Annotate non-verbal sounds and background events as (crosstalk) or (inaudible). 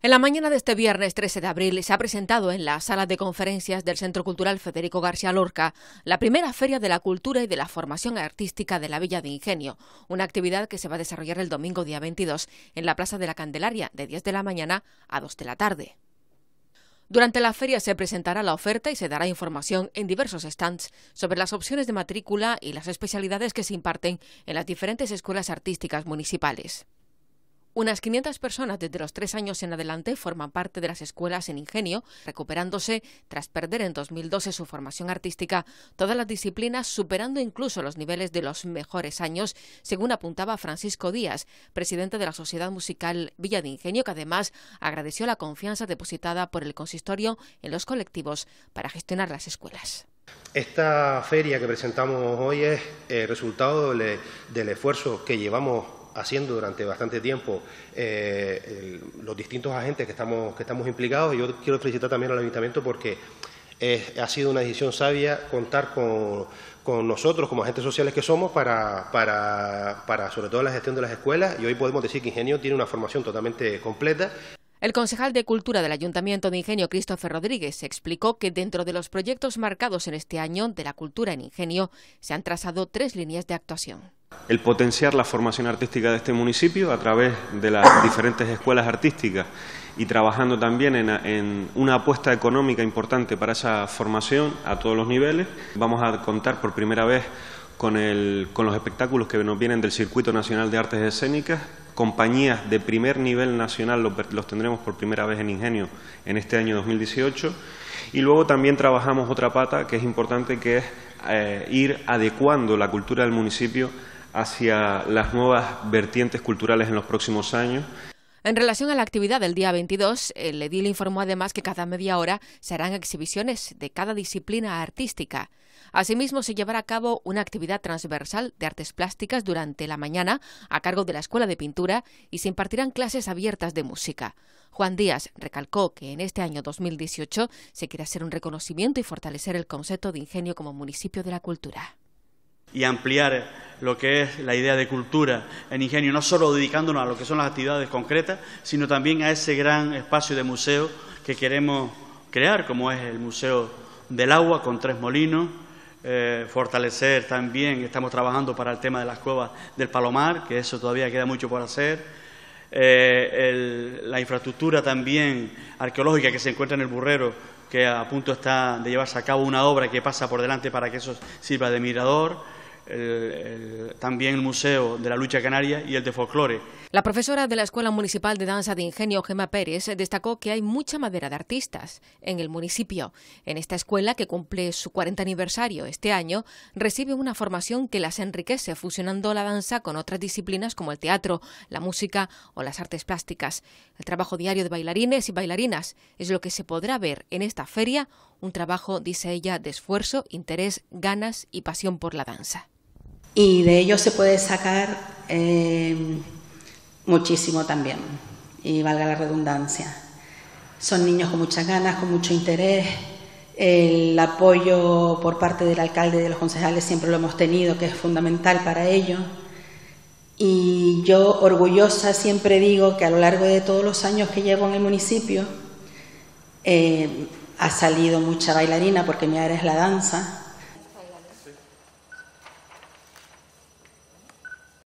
En la mañana de este viernes 13 de abril se ha presentado en la sala de conferencias del Centro Cultural Federico García Lorca la primera Feria de la Cultura y de la Formación Artística de la Villa de Ingenio, una actividad que se va a desarrollar el domingo día 22 en la Plaza de la Candelaria de 10 de la mañana a 2 de la tarde. Durante la feria se presentará la oferta y se dará información en diversos stands sobre las opciones de matrícula y las especialidades que se imparten en las diferentes escuelas artísticas municipales. Unas 500 personas desde los tres años en adelante forman parte de las escuelas en Ingenio, recuperándose tras perder en 2012 su formación artística, todas las disciplinas superando incluso los niveles de los mejores años, según apuntaba Francisco Díaz, presidente de la Sociedad Musical Villa de Ingenio, que además agradeció la confianza depositada por el consistorio en los colectivos para gestionar las escuelas. Esta feria que presentamos hoy es el eh, resultado del, del esfuerzo que llevamos haciendo durante bastante tiempo eh, los distintos agentes que estamos, implicados. Y yo quiero felicitar también al Ayuntamiento porque ha sido una decisión sabia contar con, nosotros como agentes sociales que somos para, para, para, sobre todo la gestión de las escuelas y hoy podemos decir que Ingenio tiene una formación totalmente completa. El concejal de Cultura del Ayuntamiento de Ingenio, Christopher Rodríguez, explicó que dentro de los proyectos marcados en este año de la cultura en Ingenio se han trazado tres líneas de actuación. El potenciar la formación artística de este municipio a través de las (coughs) diferentes escuelas artísticas y trabajando también en, una apuesta económica importante para esa formación a todos los niveles. Vamos a contar por primera vez con, los espectáculos que nos vienen del Circuito Nacional de Artes Escénicas. Compañías de primer nivel nacional los, tendremos por primera vez en Ingenio en este año 2018. Y luego también trabajamos otra pata que es importante, que es eh, ir adecuando la cultura del municipio hacia las nuevas vertientes culturales en los próximos años. En relación a la actividad del día 22, el edil informó además que cada media hora se harán exhibiciones de cada disciplina artística. Asimismo, se llevará a cabo una actividad transversal de artes plásticas durante la mañana a cargo de la Escuela de Pintura y se impartirán clases abiertas de música. Juan Díaz recalcó que en este año 2018 se quiere hacer un reconocimiento y fortalecer el concepto de ingenio como municipio de la cultura y ampliar lo que es la idea de cultura en ingenio, no solo dedicándonos a lo que son las actividades concretas, sino también a ese gran espacio de museo que queremos crear, como es el Museo del Agua con tres molinos, eh, fortalecer también, estamos trabajando para el tema de las cuevas del Palomar, que eso todavía queda mucho por hacer, eh, la infraestructura también arqueológica que se encuentra en el Burrero, que a punto está de llevarse a cabo una obra que pasa por delante para que eso sirva de mirador, eh, también el Museo de la Lucha Canaria y el de Folclore. La profesora de la Escuela Municipal de Danza de Ingenio, Gema Pérez, destacó que hay mucha madera de artistas en el municipio. En esta escuela, que cumple su 40 aniversario este año, recibe una formación que las enriquece fusionando la danza con otras disciplinas como el teatro, la música o las artes plásticas. El trabajo diario de bailarines y bailarinas es lo que se podrá ver en esta feria, un trabajo, dice ella, de esfuerzo, interés, ganas y pasión por la danza y de ellos se puede sacar eh, muchísimo también, y valga la redundancia. Son niños con muchas ganas, con mucho interés. El apoyo por parte del alcalde y de los concejales siempre lo hemos tenido, que es fundamental para ellos. Y yo orgullosa siempre digo que a lo largo de todos los años que llevo en el municipio eh, ha salido mucha bailarina porque mi área es la danza